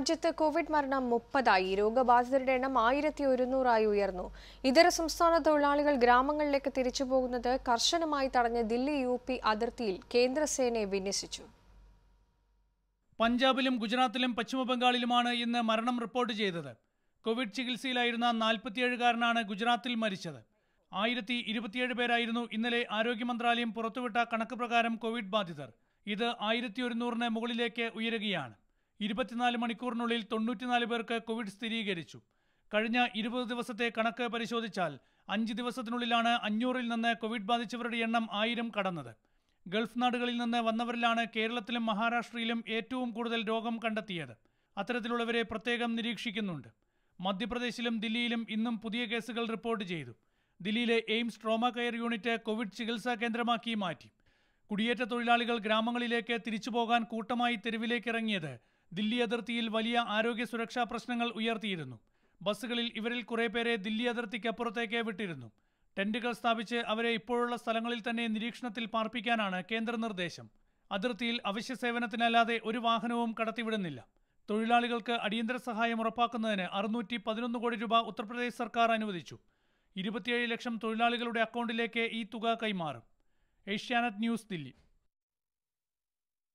രാജ്യത്ത് കോവിഡ് മരണം മുപ്പതായി രോഗബാധിതരുടെ എണ്ണം ആയിരത്തി ഒരുന്നൂറായി ഉയർന്നു ഇതര സംസ്ഥാന തൊഴിലാളികൾ ഗ്രാമങ്ങളിലേക്ക് തിരിച്ചു പോകുന്നത് കർശനമായി തടഞ്ഞ് ദില്ലി യു പി അതിർത്തിയിൽ കേന്ദ്രസേനയെ വിന്യസിച്ചു പഞ്ചാബിലും ഗുജറാത്തിലും പശ്ചിമബംഗാളിലുമാണ് ഇന്ന് മരണം റിപ്പോർട്ട് ചെയ്തത് കോവിഡ് ചികിത്സയിലായിരുന്ന നാൽപ്പത്തിയേഴുകാരനാണ് ഗുജറാത്തിൽ മരിച്ചത് ആയിരത്തി ഇരുപത്തിയേഴ് പേരായിരുന്നു ഇന്നലെ ആരോഗ്യ മന്ത്രാലയം പുറത്തുവിട്ട കണക്ക് പ്രകാരം കോവിഡ് ബാധിതർ ഇത് ആയിരത്തി ഒരുന്നൂറിന് മുകളിലേക്ക് ഉയരുകയാണ് ഇരുപത്തിനാല് മണിക്കൂറിനുള്ളിൽ തൊണ്ണൂറ്റിനാല് പേർക്ക് കോവിഡ് സ്ഥിരീകരിച്ചു കഴിഞ്ഞ ഇരുപത് ദിവസത്തെ കണക്ക് പരിശോധിച്ചാൽ അഞ്ച് ദിവസത്തിനുള്ളിലാണ് അഞ്ഞൂറിൽ നിന്ന് കോവിഡ് ബാധിച്ചവരുടെ എണ്ണം ആയിരം കടന്നത് ഗൾഫ് നാടുകളിൽ നിന്ന് വന്നവരിലാണ് കേരളത്തിലും മഹാരാഷ്ട്രയിലും ഏറ്റവും കൂടുതൽ രോഗം കണ്ടെത്തിയത് അത്തരത്തിലുള്ളവരെ പ്രത്യേകം നിരീക്ഷിക്കുന്നുണ്ട് മധ്യപ്രദേശിലും ദില്ലിയിലും ഇന്നും പുതിയ കേസുകൾ റിപ്പോർട്ട് ചെയ്തു ദില്ലിയിലെ AIIMS trauma care unit covid ചികിത്സാ കേന്ദ്രമാക്കി മാറ്റി കുടിയേറ്റ തൊഴിലാളികൾ ഗ്രാമങ്ങളിലേക്ക് തിരിച്ചു പോകാൻ കൂട്ടമായി തെരുവിലേക്കിറങ്ങിയത് ദില്ലി അതിർത്തിയിൽ വലിയ ആരോഗ്യ സുരക്ഷാ പ്രശ്നങ്ങൾ ഉയർത്തിയിരുന്നു ബസ്സുകളിൽ ഇവരിൽ കുറെ പേരെ ദില്ലി അതിർത്തിക്കപ്പുറത്തേക്ക് വിട്ടിരുന്നു ടെന്റുകൾ സ്ഥാപിച്ച് അവരെ ഇപ്പോഴുള്ള സ്ഥലങ്ങളിൽ തന്നെ നിരീക്ഷണത്തിൽ പാർപ്പിക്കാനാണ് കേന്ദ്ര നിർദ്ദേശം അതിർത്തിയിൽ അവശ്യ സേവനത്തിനല്ലാതെ ഒരു വാഹനവും കടത്തിവിടുന്നില്ല തൊഴിലാളികൾക്ക് അടിയന്തര സഹായം ഉറപ്പാക്കുന്നതിന് അറുന്നൂറ്റി പതിനൊന്ന് കോടി രൂപ ഉത്തർപ്രദേശ് സർക്കാർ അനുവദിച്ചു ഇരുപത്തിയേഴ് ലക്ഷം തൊഴിലാളികളുടെ അക്കൗണ്ടിലേക്ക് ഈ തുക കൈമാറും ഏഷ്യാനെറ്റ് ന്യൂസ് ദില്ലി